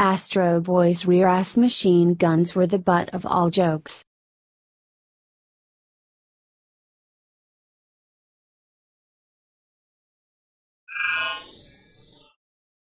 Astro Boy's rear ass machine guns were the butt of all jokes.